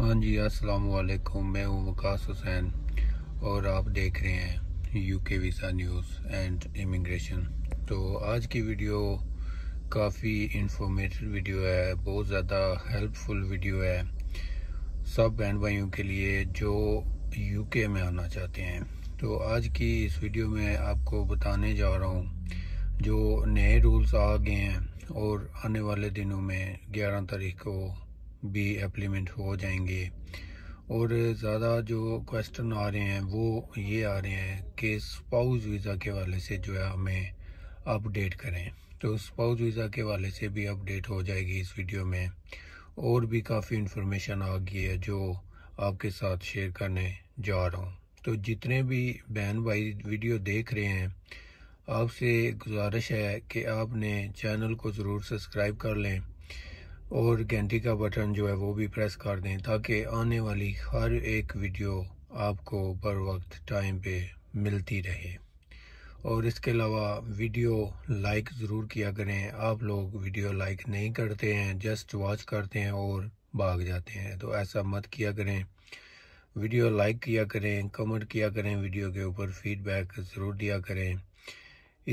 हाँ जी अस्सलाम वालेकुम मैं हूँ वकास हुसैन और आप देख रहे हैं UK visa news and immigration तो आज की वीडियो काफ़ी इंफॉर्मेटिव वीडियो है बहुत ज़्यादा हेल्पफुल वीडियो है सब बहन भाइयों के लिए जो यूके में आना चाहते हैं तो आज की इस वीडियो में आपको बताने जा रहा हूँ जो नए रूल्स आ गए हैं और आने वाले दिनों में ग्यारह तारीख को भी एप्लीमेंट हो जाएंगे और ज़्यादा जो क्वेश्चन आ रहे हैं वो ये आ रहे हैं कि स्पाउस वीज़ा के वाले से जो है हमें अपडेट करें तो स्पाउस वीज़ा के वाले से भी अपडेट हो जाएगी इस वीडियो में और भी काफ़ी इन्फॉर्मेशन आ गई है जो आपके साथ शेयर करने जा रहा हूँ तो जितने भी बहन भाई वीडियो देख रहे हैं आपसे गुजारिश है कि आपने चैनल को ज़रूर सब्सक्राइब कर लें और घंटी का बटन जो है वो भी प्रेस कर दें ताकि आने वाली हर एक वीडियो आपको बर वक्त टाइम पे मिलती रहे और इसके अलावा वीडियो लाइक ज़रूर किया करें आप लोग वीडियो लाइक नहीं करते हैं जस्ट वॉच करते हैं और भाग जाते हैं तो ऐसा मत किया करें वीडियो लाइक किया करें कमेंट किया करें वीडियो के ऊपर फीडबैक ज़रूर दिया करें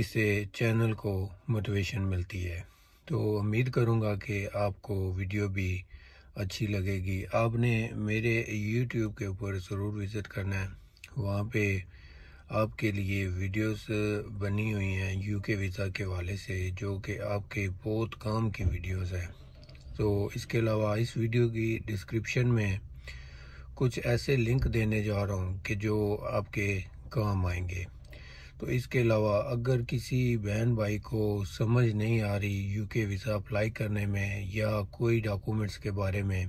इससे चैनल को मोटिवेशन मिलती है तो उम्मीद करूँगा कि आपको वीडियो भी अच्छी लगेगी आपने मेरे यूट्यूब के ऊपर ज़रूर विज़िट करना है वहाँ पे आपके लिए वीडियोस बनी हुई हैं यूके वीज़ा के वाले से जो कि आपके बहुत काम की वीडियोस हैं तो इसके अलावा इस वीडियो की डिस्क्रिप्शन में कुछ ऐसे लिंक देने जा रहा हूँ कि जो आपके काम आएंगे तो इसके अलावा अगर किसी बहन भाई को समझ नहीं आ रही यूके वीज़ा अप्लाई करने में या कोई डॉक्यूमेंट्स के बारे में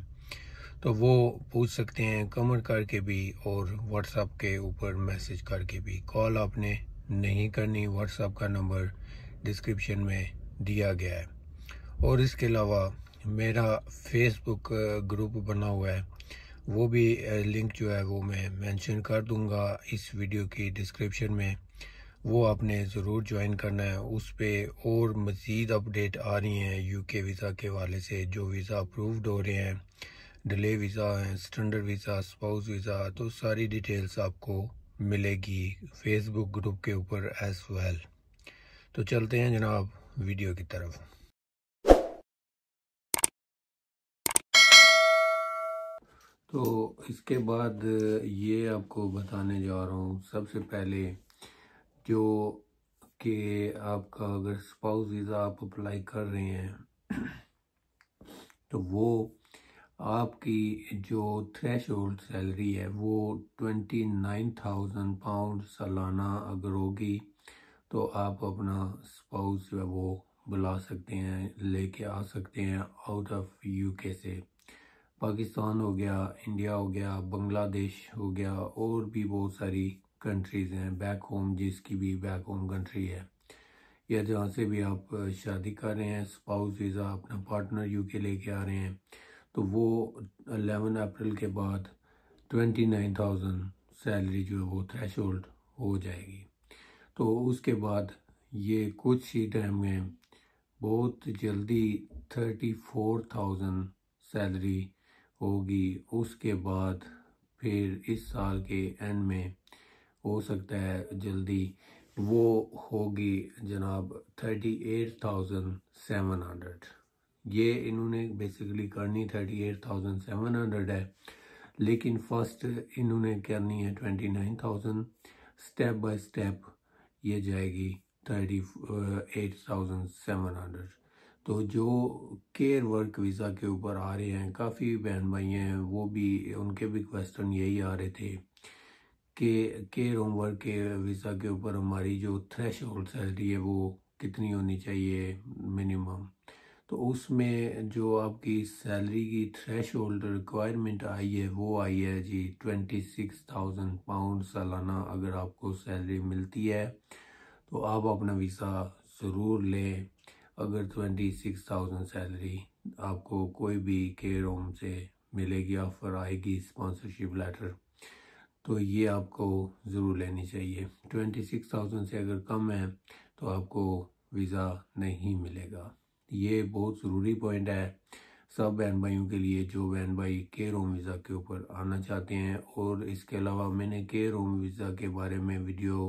तो वो पूछ सकते हैं कमेंट करके भी और व्हाट्सएप के ऊपर मैसेज करके भी कॉल आपने नहीं करनी व्हाट्सएप का नंबर डिस्क्रिप्शन में दिया गया है और इसके अलावा मेरा फेसबुक ग्रुप बना हुआ है वो भी लिंक जो है वो मैं मेंशन कर दूंगा इस वीडियो की डिस्क्रिप्शन में वो आपने ज़रूर ज्वाइन करना है उस पर और मज़ीद अपडेट आ रही हैं यूके वीज़ा के हवाले से जो वीज़ा अप्रूव्ड हो रहे हैं डिले वीज़ा हैं स्टैंडर्ड वीज़ा स्पाउस वीज़ा तो सारी डिटेल्स आपको मिलेगी फेसबुक ग्रुप के ऊपर एस वेल तो चलते हैं जनाब वीडियो की तरफ तो इसके बाद ये आपको बताने जा रहा हूँ सबसे पहले जो कि आपका अगर स्पाउस वीज़ा आप अप्लाई कर रहे हैं तो वो आपकी जो थ्रेश होल्ड सैलरी है वो ट्वेंटी नाइन थाउजेंड पाउंड सालाना अगर होगी तो आप अपना स्पाउस जो है वो बुला सकते हैं लेके आ सकते हैं आउट ऑफ यूके से पाकिस्तान हो गया इंडिया हो गया बांग्लादेश हो गया और भी बहुत सारी कंट्रीज़ हैं बैक होम जिसकी भी बैक होम कंट्री है या जहाँ से भी आप शादी कर रहे हैं स्पाउस वीज़ा अपना पार्टनर यू के लेके आ रहे हैं तो वो अलेवन अप्रैल के बाद ट्वेंटी नाइन थाउजेंड सैलरी जो है वो थ्रेश होल्ड हो जाएगी तो उसके बाद ये कुछ ही टाइम में बहुत जल्दी थर्टी फोर थाउजेंड सैलरी होगी उसके बाद फिर इस साल के एंड में हो सकता है जल्दी वो होगी जनाब thirty eight thousand seven hundred ये इन्होंने बेसिकली करनी thirty eight thousand seven hundred है लेकिन फर्स्ट इन्होंने करनी है twenty nine thousand step by step ये जाएगी thirty eight thousand seven hundred तो जो केयर वर्क वीज़ा के ऊपर आ रहे हैं काफ़ी बहन भाई हैं वो भी उनके भी क्वेश्चन यही आ रहे थे के के होमवर्क के वीज़ा के ऊपर हमारी जो थ्रेश होल्ड सैलरी है वो कितनी होनी चाहिए मिनिमम तो उसमें जो आपकी सैलरी की थ्रेश होल्ड रिक्वायरमेंट आई है वो आई है जी ट्वेंटी सिक्स थाउजेंड पाउंड सालाना अगर आपको सैलरी मिलती है तो आप अपना वीज़ा ज़रूर लें अगर ट्वेंटी सिक्स थाउजेंड सैलरी आपको कोई भी केयर होम से मिलेगी ऑफ़र आएगी स्पॉन्सरशिप लेटर तो ये आपको ज़रूर लेनी चाहिए ट्वेंटी सिक्स थाउजेंड से अगर कम है तो आपको वीज़ा नहीं मिलेगा ये बहुत ज़रूरी पॉइंट है सब बहन भाइयों के लिए जो बहन भाई केयर रोम वीज़ा के ऊपर आना चाहते हैं और इसके अलावा मैंने केयर रोम वीज़ा के बारे में वीडियो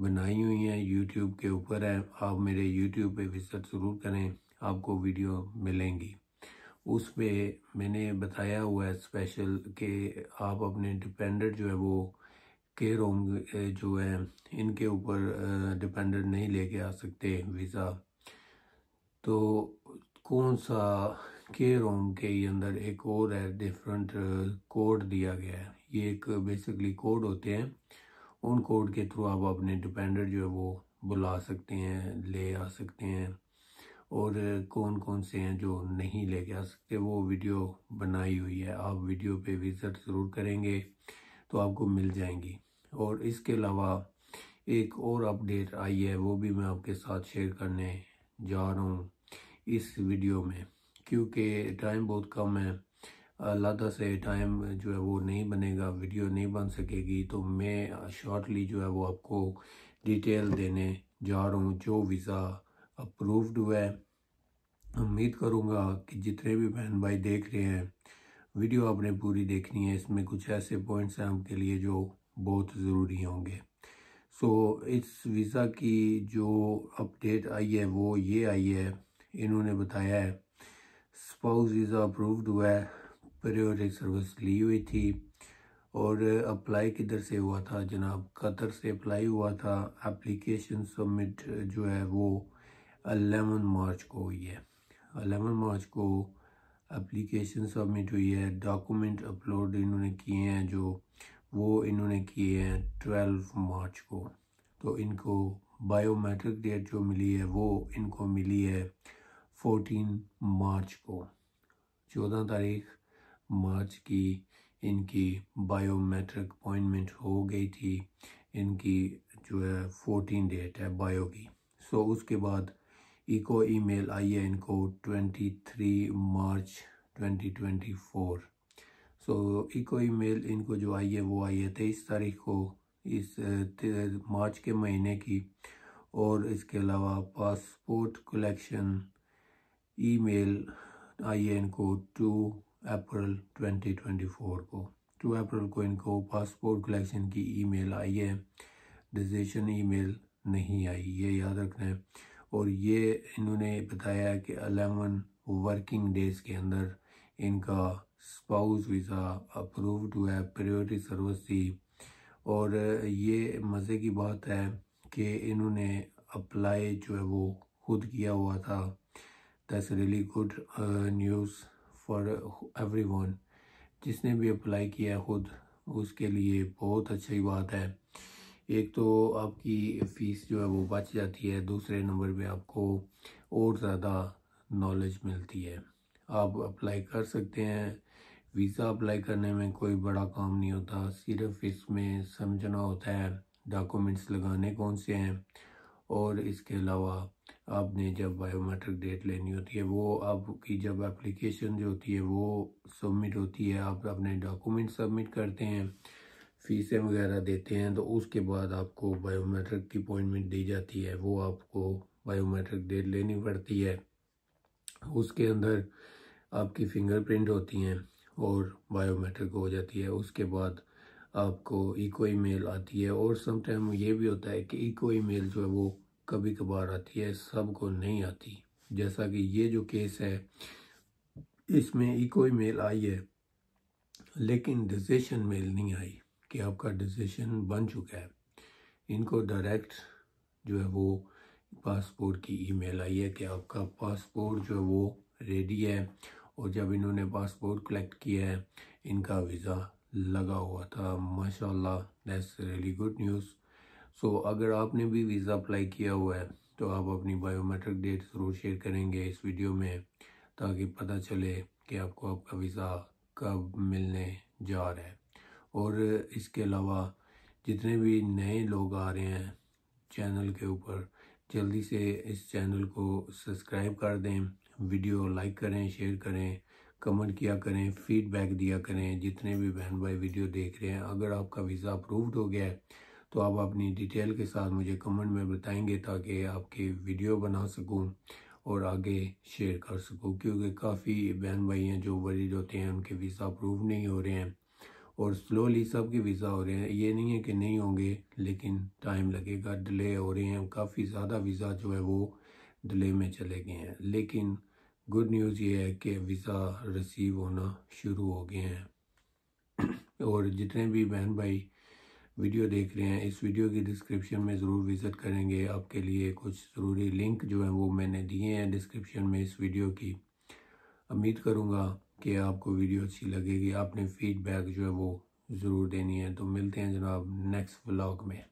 बनाई हुई हैं यूट्यूब के ऊपर है आप मेरे यूट्यूब पे विजिट ज़रूर करें आपको वीडियो मिलेंगी उस पर मैंने बताया हुआ है स्पेशल के आप अपने डिपेंडेंट जो है वो केयर होम जो है इनके ऊपर डिपेंडेंट नहीं लेके आ सकते वीज़ा तो कौन सा केयर होम के अंदर एक और है डिफरेंट कोड दिया गया है ये एक बेसिकली कोड होते हैं उन कोड के थ्रू आप अपने डिपेंडेंट जो है वो बुला सकते हैं ले आ सकते हैं और कौन कौन से हैं जो नहीं लेके आ सकते वो वीडियो बनाई हुई है आप वीडियो पे विज़िट ज़रूर करेंगे तो आपको मिल जाएंगी और इसके अलावा एक और अपडेट आई है वो भी मैं आपके साथ शेयर करने जा रहा हूँ इस वीडियो में क्योंकि टाइम बहुत कम है अल्लाह से टाइम जो है वो नहीं बनेगा वीडियो नहीं बन सकेगी तो मैं शॉर्टली जो है वो आपको डिटेल देने जा रहा हूँ जो वीज़ा अप्रूव्ड हुआ है उम्मीद करूँगा कि जितने भी बहन भाई देख रहे हैं वीडियो आपने पूरी देखनी है इसमें कुछ ऐसे पॉइंट्स हैं आपके लिए जो बहुत ज़रूरी होंगे सो so, इस वीज़ा की जो अपडेट आई है वो ये आई है इन्होंने बताया है स्पाउस वीज़ा अप्रूव्ड हुआ है पीरियोडिक सर्विस ली हुई थी और अप्लाई किधर से हुआ था जनाब कतर से अप्लाई हुआ था एप्लीकेशन सबमिट जो है वो अलेवन मार्च को हुई है अलेवन मार्च को अप्लीकेशन सबमिट हुई है डॉक्यूमेंट अपलोड इन्होंने किए हैं जो वो इन्होंने किए हैं ट्वेल्व मार्च को तो इनको बायोमेट्रिक डेट जो मिली है वो इनको मिली है फोर्टीन मार्च को चौदह तारीख मार्च की इनकी बायोमेट्रिक अपॉइंटमेंट हो गई थी इनकी जो है फोर्टीन डेट है बायो की सो उसके बाद इको ईमेल आई है इनको 23 मार्च 2024 सो इको ईमेल इनको जो आई है वो आई है तेईस तारीख को इस मार्च के महीने की और इसके अलावा पासपोर्ट कलेक्शन ईमेल आई है इनको टू अप्रैल 2024 को टू अप्रैल को इनको पासपोर्ट कलेक्शन की ईमेल आई है डिसीजन ईमेल नहीं आई ये याद रखना है और ये इन्होंने बताया कि अलेवन वर्किंग डेज़ के अंदर इनका स्पाउस वीज़ा अप्रूव्ड हुआ है प्रायोरिटी सर्विस थी और ये मज़े की बात है कि इन्होंने अप्लाई जो है वो खुद किया हुआ था this really good news for everyone जिसने भी अप्लाई किया है खुद उसके लिए बहुत अच्छी बात है एक तो आपकी फ़ीस जो है वो बच जाती है दूसरे नंबर पे आपको और ज़्यादा नॉलेज मिलती है आप अप्लाई कर सकते हैं वीज़ा अप्लाई करने में कोई बड़ा काम नहीं होता सिर्फ इसमें समझना होता है डॉक्यूमेंट्स लगाने कौन से हैं और इसके अलावा आपने जब बायोमेट्रिक डेट लेनी होती है वो आपकी जब एप्लीकेशन जो होती है वो सबमिट होती है आप अपने डॉक्यूमेंट सबमिट करते हैं फीसें वगैरह देते हैं तो उसके बाद आपको बायोमेट्रिक की अपॉइंटमेंट दी जाती है वो आपको बायोमेट्रिक डेट लेनी पड़ती है उसके अंदर आपकी फिंगरप्रिंट होती हैं और बायोमेट्रिक हो जाती है उसके बाद आपको इको ईमेल आती है और समटाइम ये भी होता है कि इको ईमेल जो है वो कभी कभार आती है सबको नहीं आती जैसा कि ये जो केस है इसमें इको ईमेल आई है लेकिन डिसीशन मेल नहीं आई कि आपका डिसीजन बन चुका है इनको डायरेक्ट जो है वो पासपोर्ट की ईमेल आई है कि आपका पासपोर्ट जो है वो रेडी है और जब इन्होंने पासपोर्ट कलेक्ट किया है इनका वीज़ा लगा हुआ था माशाल्लाह that's really good news so अगर आपने भी वीज़ा अप्लाई किया हुआ है तो आप अपनी बायोमेट्रिक डेट ज़रूर शेयर करेंगे इस वीडियो में ताकि पता चले कि आपको आपका वीज़ा कब मिलने जा रहा है और इसके अलावा जितने भी नए लोग आ रहे हैं चैनल के ऊपर जल्दी से इस चैनल को सब्सक्राइब कर दें वीडियो लाइक करें शेयर करें कमेंट किया करें फीडबैक दिया करें जितने भी बहन भाई वीडियो देख रहे हैं अगर आपका वीज़ा अप्रूव्ड हो गया है तो आप अपनी डिटेल के साथ मुझे कमेंट में बताएंगे ताकि आपके वीडियो बना सकूं और आगे शेयर कर सकूं क्योंकि काफ़ी बहन भाई हैं जो वरीड होते हैं उनके वीज़ा अप्रूव नहीं हो रहे हैं और स्लोली सब के वीज़ा हो रहे हैं ये नहीं है कि नहीं होंगे लेकिन टाइम लगेगा डिले हो रहे हैं काफ़ी ज़्यादा वीज़ा जो है वो डिले में चले गए हैं लेकिन गुड न्यूज़ ये है कि वीज़ा रिसीव होना शुरू हो गए हैं और जितने भी बहन भाई वीडियो देख रहे हैं इस वीडियो की डिस्क्रिप्शन में ज़रूर विज़िट करेंगे आपके लिए कुछ ज़रूरी लिंक जो है वो मैंने दिए हैं डिस्क्रिप्शन में इस वीडियो की उम्मीद करूँगा कि आपको वीडियो अच्छी लगेगी आपने फीडबैक जो है वो ज़रूर देनी है तो मिलते हैं जनाब नेक्स्ट व्लॉग में